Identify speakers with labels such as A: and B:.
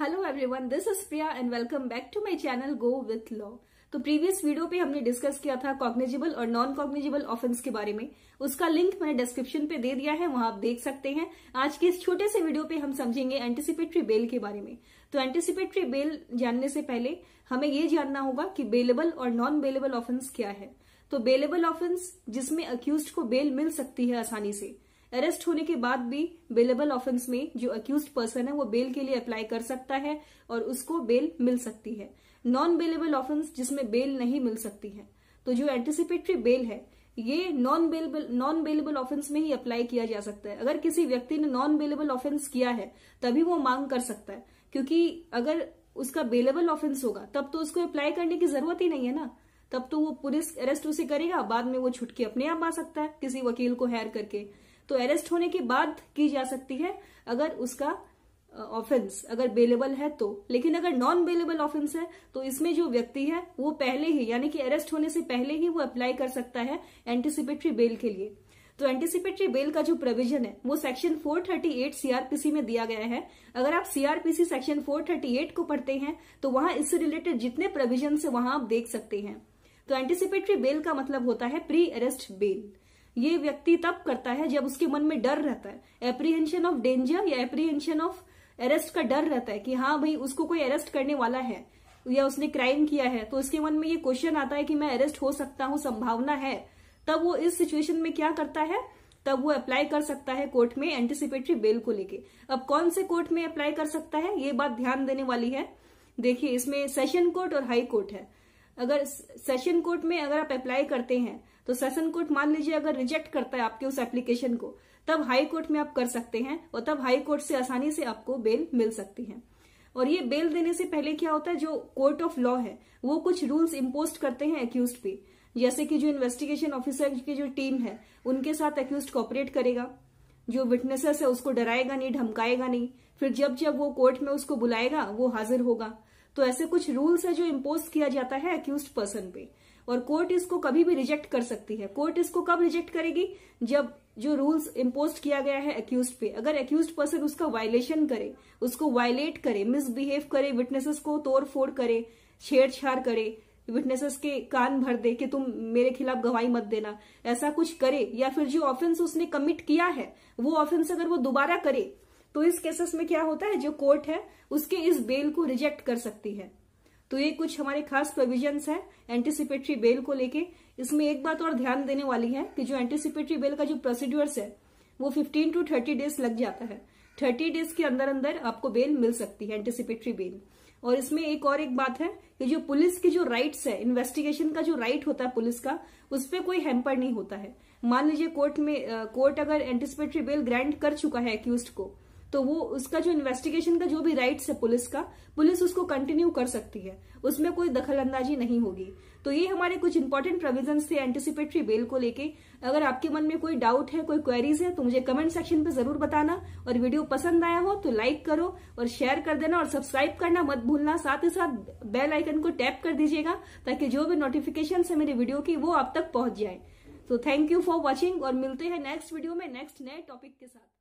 A: hello everyone this is Priya and welcome back to my channel go with law तो previous video पे हमने discuss किया था cognizable और नॉन कॉग्निजिबल ऑफेंस के बारे में उसका लिंक मैंने डिस्क्रिप्शन पे दे दिया है वहां आप देख सकते हैं आज के इस छोटे से वीडियो पे हम समझेंगे एंटीसिपेटरी बेल के बारे में तो एंटीसिपेटरी बेल जानने से पहले हमें ये जानना होगा कि बेलेबल और नॉन बेलेबल ऑफेंस क्या है तो बेलेबल ऑफेंस जिसमें अक्यूज को बेल मिल सकती है आसानी से अरेस्ट होने के बाद भी बेलेबल ऑफेंस में जो अक्यूज पर्सन है वो बेल के लिए अप्लाई कर सकता है और उसको बेल मिल सकती है नॉन बेलेबल ऑफेंस जिसमें बेल नहीं मिल सकती है तो जो एंटिसिपेटरी बेल है ये non bailable non bailable offence में ही अप्लाई किया जा सकता है अगर किसी व्यक्ति ने नॉन बेलेबल ऑफेंस किया है तभी वो मांग कर सकता है क्योंकि अगर उसका बेलेबल ऑफेंस होगा तब तो उसको अप्लाई करने की जरूरत ही नहीं है ना तब तो वो पुलिस अरेस्ट उसे करेगा बाद में वो छुटके अपने आप आ सकता है किसी वकील को हैर करके तो अरेस्ट होने के बाद की जा सकती है अगर उसका ऑफेंस अगर बेलेबल है तो लेकिन अगर नॉन बेलेबल ऑफेंस है तो इसमें जो व्यक्ति है वो पहले ही यानी कि अरेस्ट होने से पहले ही वो अप्लाई कर सकता है एंटीसिपेटरी बेल के लिए तो एंटीसिपेटरी बेल का जो प्रोविजन है वो सेक्शन 438 सीआरपीसी में दिया गया है अगर आप सीआरपीसी सेक्शन 438 को पढ़ते हैं तो वहां इससे रिलेटेड जितने प्रोविजन है वहां आप देख सकते हैं तो एंटीसिपेटरी बेल का मतलब होता है प्री अरेस्ट बेल ये व्यक्ति तब करता है जब उसके मन में डर रहता है एप्रीहेंशन ऑफ डेंजर या एप्रीहेंशन ऑफ अरेस्ट का डर रहता है कि हाँ भाई उसको कोई अरेस्ट करने वाला है या उसने क्राइम किया है तो उसके मन में ये क्वेश्चन आता है कि मैं अरेस्ट हो सकता हूँ संभावना है तब वो इस सिचुएशन में क्या करता है तब वो अप्लाई कर सकता है कोर्ट में एंटीसिपेटरी बेल को लेके अब कौन से कोर्ट में अप्लाई कर सकता है ये बात ध्यान देने वाली है देखिए इसमें सेशन कोर्ट और हाई कोर्ट है अगर सेशन कोर्ट में अगर आप अप्लाई करते हैं तो सेशन कोर्ट मान लीजिए अगर रिजेक्ट करता है आपके उस एप्लीकेशन को तब हाई कोर्ट में आप कर सकते हैं और तब हाई कोर्ट से आसानी से आपको बेल मिल सकती है और ये बेल देने से पहले क्या होता है जो कोर्ट ऑफ लॉ है वो कुछ रूल्स इम्पोज करते हैं एक्यूज पे जैसे कि जो इन्वेस्टिगेशन ऑफिसर की जो टीम है उनके साथ एक्यूज कॉपरेट करेगा जो विटनेसेस है उसको डराएगा नहीं धमकाएगा नहीं फिर जब जब वो कोर्ट में उसको बुलाएगा वो हाजिर होगा तो ऐसे कुछ रूल्स है जो इम्पोज किया जाता है एक्यूज पर्सन पे और कोर्ट इसको कभी भी रिजेक्ट कर सकती है कोर्ट इसको कब रिजेक्ट करेगी जब जो रूल्स इम्पोज किया गया है अक्यूज पे अगर अक्यूज पर्सन उसका वायलेशन करे उसको वायलेट करे मिसबिहेव करे विटनेसेस को तोड़फोड़ करे छेड़छाड़ करे विटनेसेस के कान भर दे कि तुम मेरे खिलाफ गवाही मत देना ऐसा कुछ करे या फिर जो ऑफेंस उसने कमिट किया है वो ऑफेंस अगर वो दोबारा करे तो इस केसेस में क्या होता है जो कोर्ट है उसके इस बेल को रिजेक्ट कर सकती है तो ये कुछ हमारे खास प्रोविजन है एंटीसिपेटरी बेल को लेके इसमें एक बात और ध्यान देने वाली है कि जो एंटीसिपेटरी बेल का जो प्रोसीड्यूर्स है वो फिफ्टीन टू थर्टी डेज लग जाता है थर्टी डेज के अंदर अंदर आपको बेल मिल सकती है एंटीसिपेटरी बेल और इसमें एक और एक बात है कि जो पुलिस की जो राइट्स है इन्वेस्टिगेशन का जो राइट होता है पुलिस का उस पर कोई हैम्पर नहीं होता है मान लीजिए कोर्ट में कोर्ट अगर एंटीसिपेटरी बेल ग्रांट कर चुका है एक्यूज को तो वो उसका जो इन्वेस्टिगेशन का जो भी राइट्स है पुलिस का पुलिस उसको कंटिन्यू कर सकती है उसमें कोई अंदाजी नहीं होगी तो ये हमारे कुछ इंपॉर्टेंट प्रोविजन थे एंटिसिपेटरी बेल को लेके अगर आपके मन में कोई डाउट है कोई क्वेरीज है तो मुझे कमेंट सेक्शन पे जरूर बताना और वीडियो पसंद आया हो तो लाइक करो और शेयर कर देना और सब्सक्राइब करना मत भूलना साथ ही साथ बेल आइकन को टैप कर दीजिएगा ताकि जो भी नोटिफिकेशन है मेरे वीडियो की वो आप तक पहुंच जाए तो थैंक यू फॉर वॉचिंग और मिलते हैं नेक्स्ट वीडियो में नेक्स्ट नए टॉपिक के साथ